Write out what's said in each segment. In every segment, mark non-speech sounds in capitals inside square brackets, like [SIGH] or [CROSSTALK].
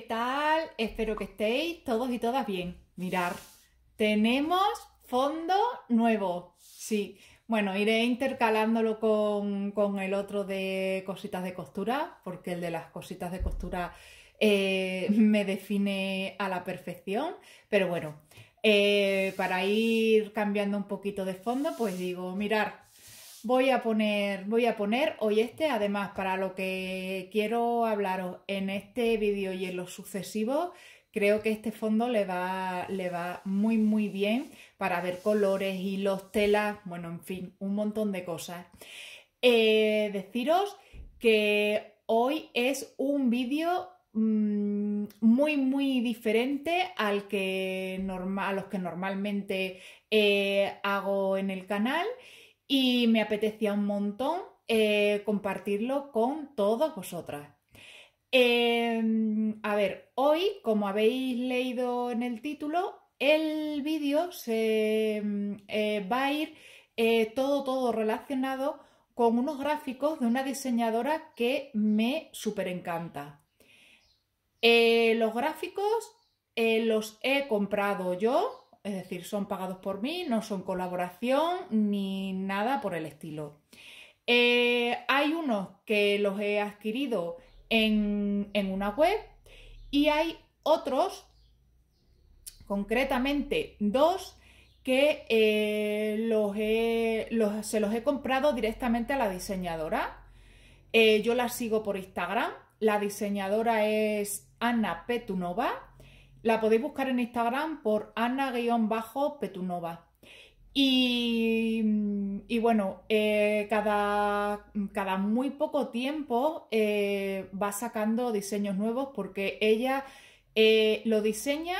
¿Qué tal? Espero que estéis todos y todas bien. Mirar, tenemos fondo nuevo. Sí, bueno, iré intercalándolo con, con, el otro de cositas de costura, porque el de las cositas de costura eh, me define a la perfección. Pero bueno, eh, para ir cambiando un poquito de fondo, pues digo, mirar, Voy a poner, voy a poner hoy este, además, para lo que quiero hablaros en este vídeo y en los sucesivos, creo que este fondo le va, le va muy muy bien para ver colores, hilos, telas, bueno, en fin, un montón de cosas. Eh, deciros que hoy es un vídeo mm, muy muy diferente al que normal, a los que normalmente eh, hago en el canal y me apetecía un montón eh, compartirlo con todas vosotras. Em, a ver, hoy, como habéis leído en el título, el vídeo se mm, eh, va a ir eh, todo, todo relacionado con unos gráficos de una diseñadora que me súper encanta. los gráficos los he comprado yo, es decir, son pagados por mí, no son colaboración ni nada por el estilo. Eh, hay unos que los he adquirido en, una web y hay otros, concretamente dos, que eh, los se los he comprado directamente a la diseñadora. Eh, yo la sigo por Instagram. La diseñadora es Ana Petunova la podéis buscar en Instagram por Ana-Petunova. Y, y, bueno, eh, cada, cada, muy poco tiempo eh, va sacando diseños nuevos porque ella eh, lo diseña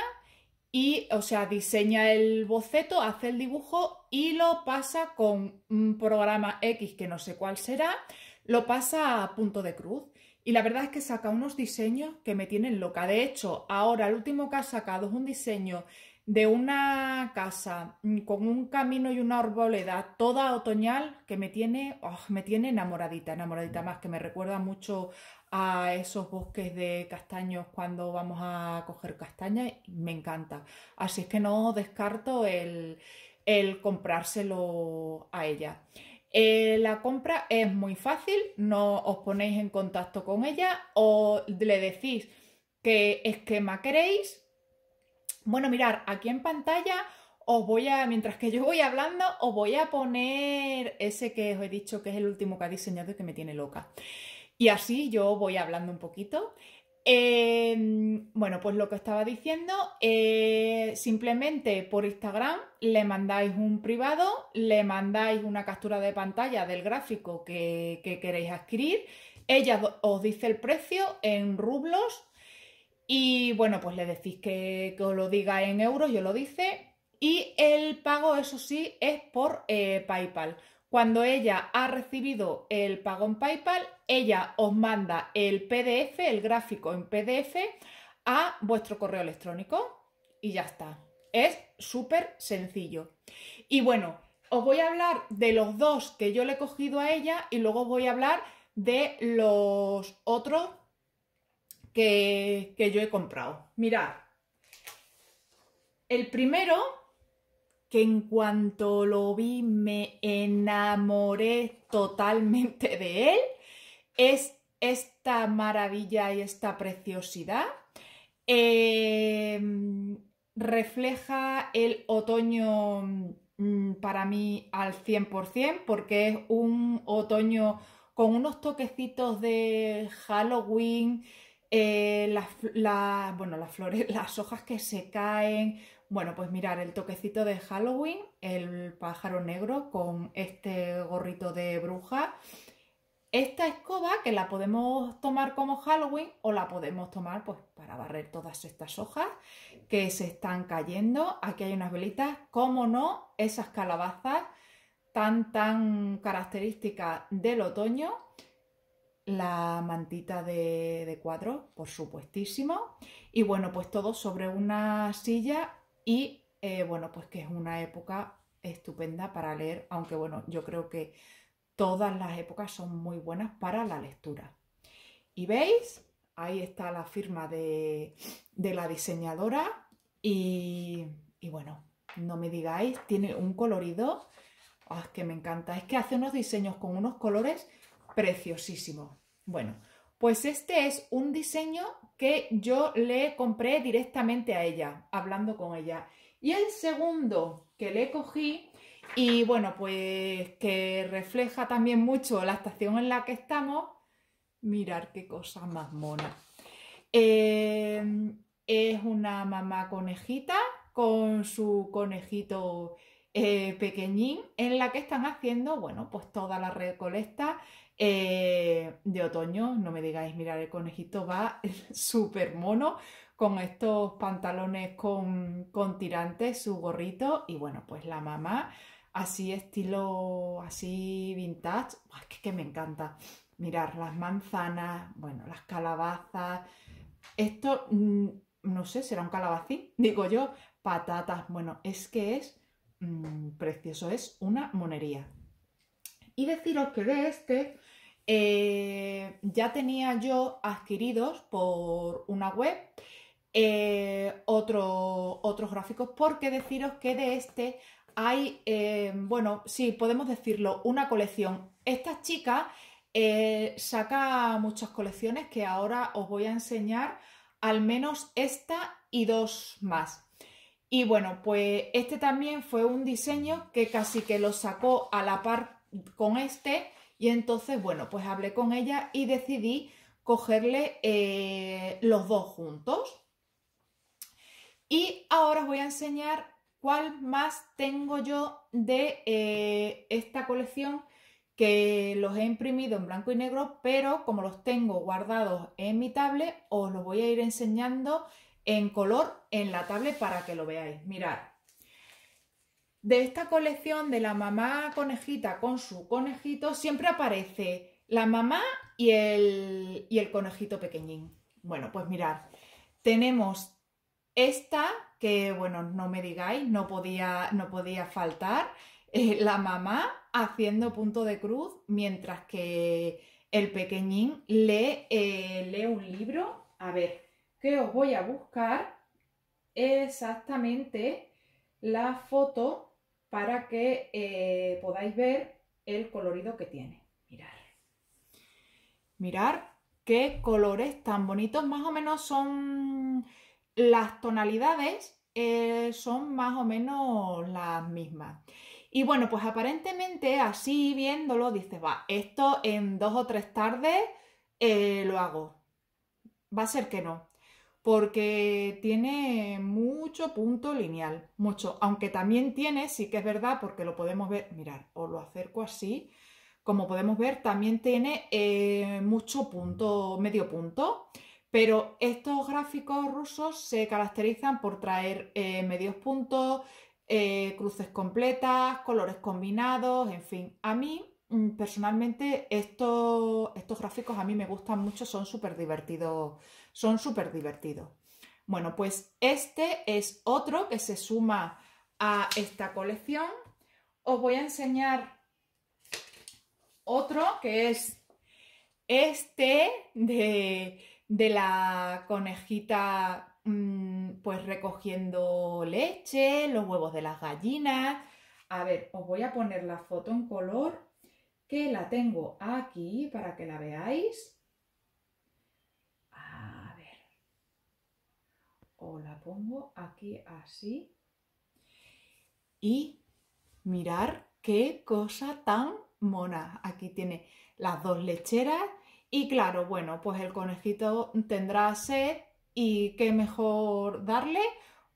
y, o sea, diseña el boceto, hace el dibujo y lo pasa con un programa X que no sé cuál será, lo pasa a punto de cruz. Y la verdad es que saca unos diseños que me tienen loca. De hecho, ahora el último que ha sacado es un diseño de una casa mm, con un camino y una arboleda toda otoñal que me tiene, oh, me tiene enamoradita, enamoradita más, que me recuerda mucho a esos bosques de castaños cuando vamos a coger castañas. Me encanta. Así es que no descarto el, el comprárselo a ella. Eh, la compra es muy fácil, no os ponéis en contacto con ella o le decís qué esquema queréis. Bueno, mirar, aquí en pantalla os voy a, mientras que yo voy hablando, os voy a poner ese que os he dicho que es el último que ha diseñado y que me tiene loca. Y así yo voy hablando un poquito. Em, bueno, pues lo que estaba diciendo, eh, simplemente por Instagram le mandáis un privado, le mandáis una captura de pantalla del gráfico que, queréis adquirir, ella os dice el precio en rublos y bueno, pues le decís que, os lo diga en euros, yo lo dice y el pago, eso sí, es por eh, PayPal. Cuando ella ha recibido el pago en PayPal, ella os manda el PDF, el gráfico en PDF, a vuestro correo electrónico y ya está. Es súper sencillo. Y bueno, os voy a hablar de los dos que yo le he cogido a ella y luego voy a hablar de los otros que, que yo he comprado. Mirad, el primero que en cuanto lo vi me enamoré totalmente de él, es esta maravilla y esta preciosidad. Em, refleja el otoño mm, para mí al 100% porque es un otoño con unos toquecitos de Halloween, eh, bueno, las flores, [LAUGHS] las hojas que se caen, bueno, pues mirar el toquecito de Halloween, el pájaro negro con este gorrito de bruja. Esta escoba que la podemos tomar como Halloween o la podemos tomar pues para barrer todas estas hojas que se están cayendo. Aquí hay unas velitas, cómo no, esas calabazas tan tan características del otoño. La mantita de, de cuadro, por supuestísimo. Y bueno, pues todo sobre una silla y eh, bueno, pues que es una época estupenda para leer, aunque bueno, yo creo que todas las épocas son muy buenas para la lectura. Y veis, ahí está la firma de, la diseñadora y, bueno, no me digáis, tiene un colorido ah, es que me encanta. Es que hace unos diseños con unos colores preciosísimos. Bueno, pues este es un diseño que yo le compré directamente a ella, hablando con ella. Y el segundo que le cogí, y bueno, pues que refleja también mucho la estación en la que estamos, mirar qué cosa más mona. Em, es una mamá conejita con su conejito eh, pequeñín en la que están haciendo, bueno, pues toda la recolecta eh, de otoño. No me digáis, mirar el conejito va [LAUGHS] súper mono con estos pantalones con, con tirantes, su gorrito y bueno, pues la mamá así estilo, así vintage, es que, me encanta. Mirar las manzanas, bueno, las calabazas, esto, mm, no sé, será un calabacín, [LAUGHS] digo yo, patatas, bueno, es que es mm, precioso, es una monería. Y deciros que de este eh, ya tenía yo adquiridos por una web eh, otros gráficos, porque deciros que de este hay, eh, bueno, sí, podemos decirlo, una colección. Esta chica saca muchas colecciones que ahora os voy a enseñar, al menos esta y dos más. Y bueno, pues este también fue un diseño que casi que lo sacó a la par con este y entonces, bueno, pues hablé con ella y decidí cogerle eh, los dos juntos. Y ahora os voy a enseñar cuál más tengo yo de eh, esta colección que los he imprimido en blanco y negro, pero como los tengo guardados en mi tablet, os los voy a ir enseñando en color en la tablet para que lo veáis. Mirad, de esta colección de la mamá conejita con su conejito siempre aparece la mamá y el, y el conejito pequeñín. Bueno, pues mirad, tenemos esta que, bueno, no me digáis, no podía, no podía faltar, eh, la mamá haciendo punto de cruz mientras que el pequeñín lee, eh, lee un libro. A ver, que os voy a buscar exactamente la foto para que eh, podáis ver el colorido que tiene. Mirar. Mirar qué colores tan bonitos. Más o menos son las tonalidades, eh, son más o menos las mismas. Y bueno, pues aparentemente así viéndolo, dices, va, esto en dos o tres tardes eh, lo hago. Va a ser que no, porque tiene muy punto lineal, mucho, aunque también tiene, sí que es verdad, porque lo podemos ver, mirar, os lo acerco así, como podemos ver, también tiene eh, mucho punto, medio punto, pero estos gráficos rusos se caracterizan por traer eh, medios puntos, eh, cruces completas, colores combinados, en fin, a mí mm, personalmente estos, estos gráficos a mí me gustan mucho, son súper divertidos, son súper divertidos. Bueno, pues este es otro que se suma a esta colección. Os voy a enseñar otro que es este de, la conejita mm, pues recogiendo leche, los huevos de las gallinas. A ver, os voy a poner la foto en color que la tengo aquí para que la veáis. o la pongo aquí así y mirar qué cosa tan mona. Aquí tiene las dos lecheras y claro, bueno, pues el conejito tendrá sed y qué mejor darle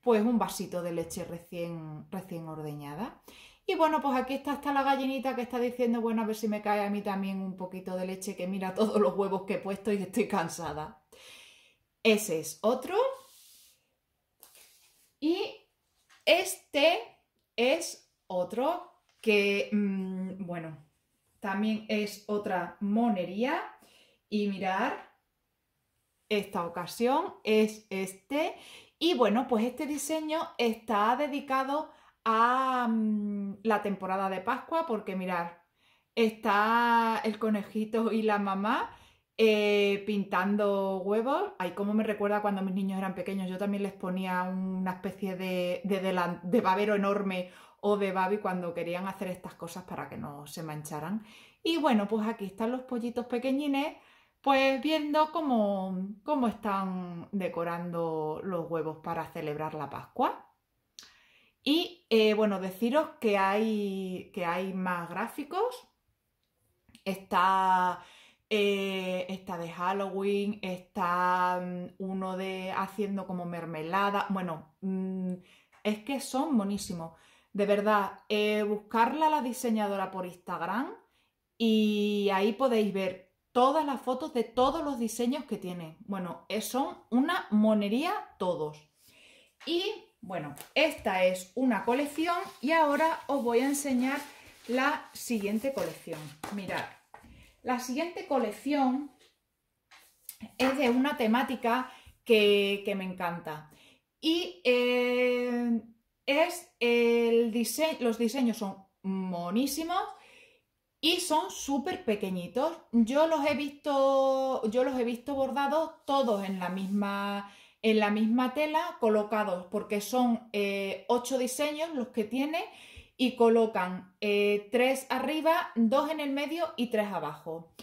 pues un vasito de leche recién, recién ordeñada. Y bueno, pues aquí está hasta la gallinita que está diciendo, bueno, a ver si me cae a mí también un poquito de leche, que mira todos los huevos que he puesto y estoy cansada. Ese es otro. Y este es otro que, mm, bueno, también es otra monería. Y mirar, esta ocasión es este. Y bueno, pues este diseño está dedicado a mm, la temporada de Pascua, porque mirar, está el conejito y la mamá eh, pintando huevos. Ahí como me recuerda cuando mis niños eran pequeños, yo también les ponía una especie de, de, babero enorme o de babi cuando querían hacer estas cosas para que no se mancharan. Y bueno, pues aquí están los pollitos pequeñines, pues viendo cómo, cómo están decorando los huevos para celebrar la Pascua. Y eh, bueno, deciros que hay, que hay más gráficos. Está eh, esta de Halloween, está mm, uno de haciendo como mermelada. Bueno, mm, es que son buenísimos. De verdad, eh, buscarla la diseñadora por Instagram y ahí podéis ver todas las fotos de todos los diseños que tiene. Bueno, eh, son una monería todos. Y bueno, esta es una colección y ahora os voy a enseñar la siguiente colección. Mirad. La siguiente colección es de una temática que, me encanta. Y eh, es el diseño, los diseños son monísimos y son súper pequeñitos. Yo los he visto, yo los he visto bordados todos en la misma, en la misma tela, colocados, porque son eh, ocho diseños los que tiene y colocan eh, tres arriba, dos en el medio y tres abajo.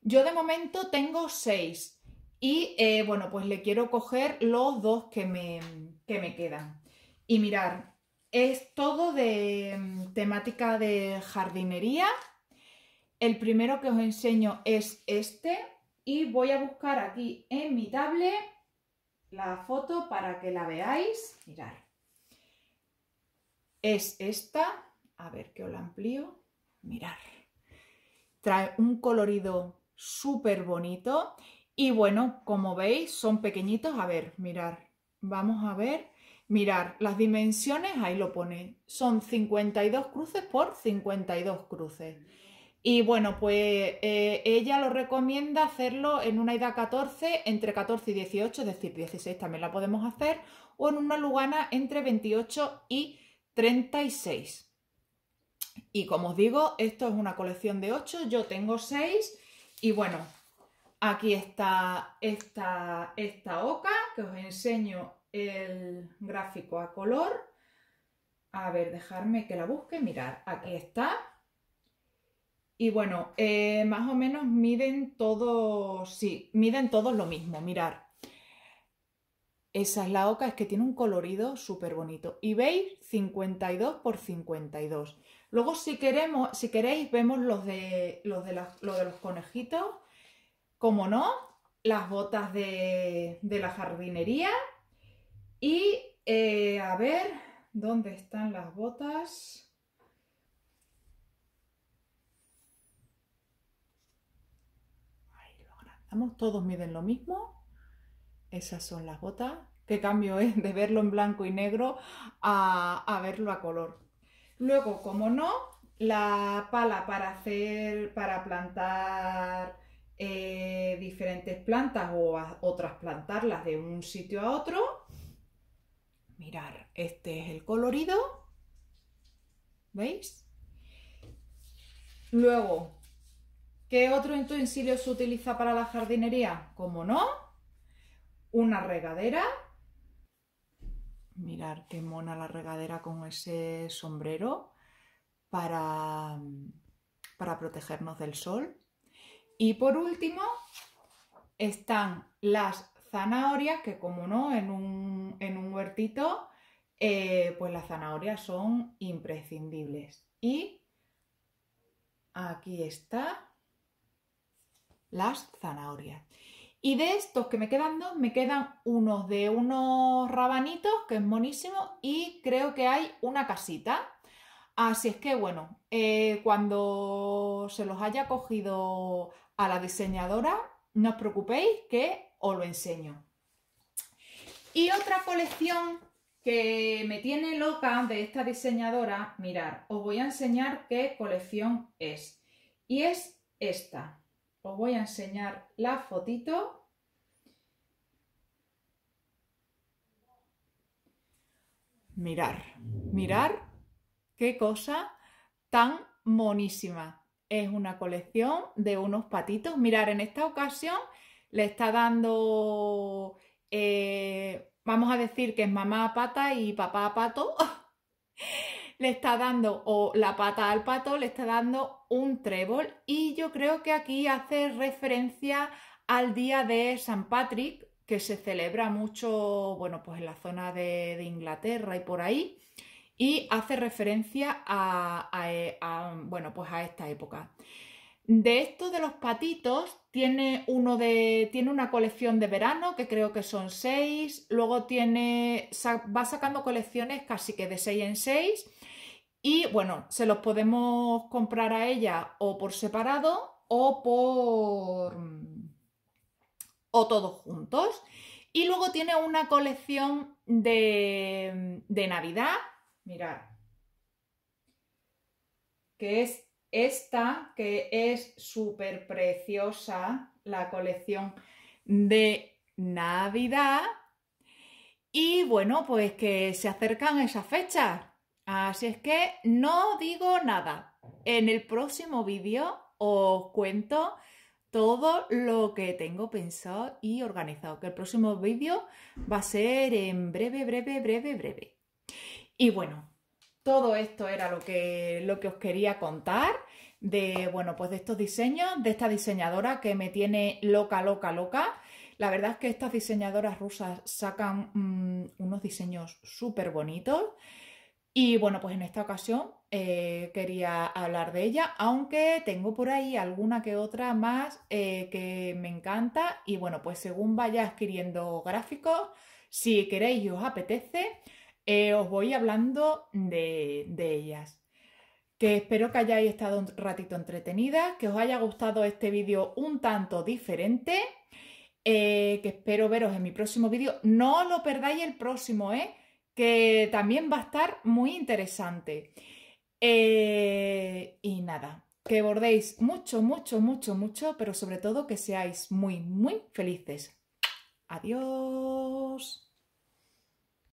Yo de momento tengo seis y eh, bueno, pues le quiero coger los dos que me, me quedan. Y mirar, es todo de mm, temática de jardinería. El primero que os enseño es este y voy a buscar aquí en mi tablet la foto para que la veáis. Mirad es esta. A ver que os la amplío. Mirar. Trae un colorido súper bonito. Y bueno, como veis, son pequeñitos. A ver, mirar. Vamos a ver. Mirar, las dimensiones, ahí lo pone. Son 52 cruces por 52 cruces. Y bueno, pues eh, ella lo recomienda hacerlo en una edad 14, entre 14 y 18, es decir, 16 también la podemos hacer, o en una lugana entre 28 y 36. Y como os digo, esto es una colección de 8, yo tengo 6 y bueno, aquí está esta, esta oca que os enseño el gráfico a color. A ver, dejarme que la busque, mirar, aquí está. Y bueno, eh, más o menos miden todos, sí, miden todos lo mismo, mirar. Esa es la oca, es que tiene un colorido súper bonito. Y veis 52 por 52. Luego, si, queremos, si queréis, vemos los de los, de conejitos. Como no, las botas de, la jardinería. Y eh, a ver, ¿dónde están las botas? Ahí lo todos miden lo mismo. Esas son las botas. Qué cambio es ¿eh? de verlo en blanco y negro a, verlo a color. Luego, como no, la pala para hacer, para plantar eh, diferentes plantas o, trasplantarlas de un sitio a otro. Mirar, este es el colorido. ¿Veis? Luego, ¿qué otro utensilio se utiliza para la jardinería? Como no, una regadera. Mirar qué mona la regadera con ese sombrero para, para protegernos del sol. Y por último están las zanahorias, que como no, en un, huertito, eh, pues las zanahorias son imprescindibles. Y aquí está las zanahorias. Y de estos que me quedan dos, me quedan unos de unos rabanitos, que es monísimo y creo que hay una casita. Así es que bueno, eh, cuando se los haya cogido a la diseñadora, no os preocupéis que os lo enseño. Y otra colección que me tiene loca de esta diseñadora, mirar, os voy a enseñar qué colección es. Y es esta os voy a enseñar la fotito. Mirar, mirar qué cosa tan monísima. Es una colección de unos patitos. Mirar, en esta ocasión le está dando, eh, vamos a decir que es mamá pata y papá pato. [LAUGHS] le está dando o la pata al pato, le está dando un trébol y yo creo que aquí hace referencia al día de San Patrick que se celebra mucho, bueno, pues en la zona de, Inglaterra y por ahí y hace referencia e, a, bueno, pues a esta época. De esto de los patitos, tiene, uno de, tiene una colección de verano, que creo que son seis, luego tiene, va sacando colecciones casi que de seis en seis, y bueno, se los podemos comprar a ella o por separado o por... o todos juntos. Y luego tiene una colección de, de Navidad, mirad, que es esta, que es súper preciosa, la colección de Navidad. Y bueno, pues que se acercan esas fechas. Así es que no digo nada. En el próximo vídeo os cuento todo lo que tengo pensado y organizado, que el próximo vídeo va a ser en breve, breve, breve, breve. Y bueno, todo esto era lo que, lo que os quería contar de, bueno, pues de estos diseños, de esta diseñadora que me tiene loca, loca, loca. La verdad es que estas diseñadoras rusas sacan mm, unos diseños súper bonitos. Y bueno, pues en esta ocasión eh, quería hablar de ella, aunque tengo por ahí alguna que otra más eh, que me encanta. Y bueno, pues según vaya adquiriendo gráficos, si queréis y os apetece, eh, os voy hablando de, de ellas. Que espero que hayáis estado un ratito entretenidas, que os haya gustado este vídeo un tanto diferente, que espero veros en mi próximo vídeo. No lo perdáis el próximo, ¿eh? que también va a estar muy interesante. Eh, y nada, que bordéis mucho, mucho, mucho, mucho, pero sobre todo que seáis muy, muy felices. Adiós.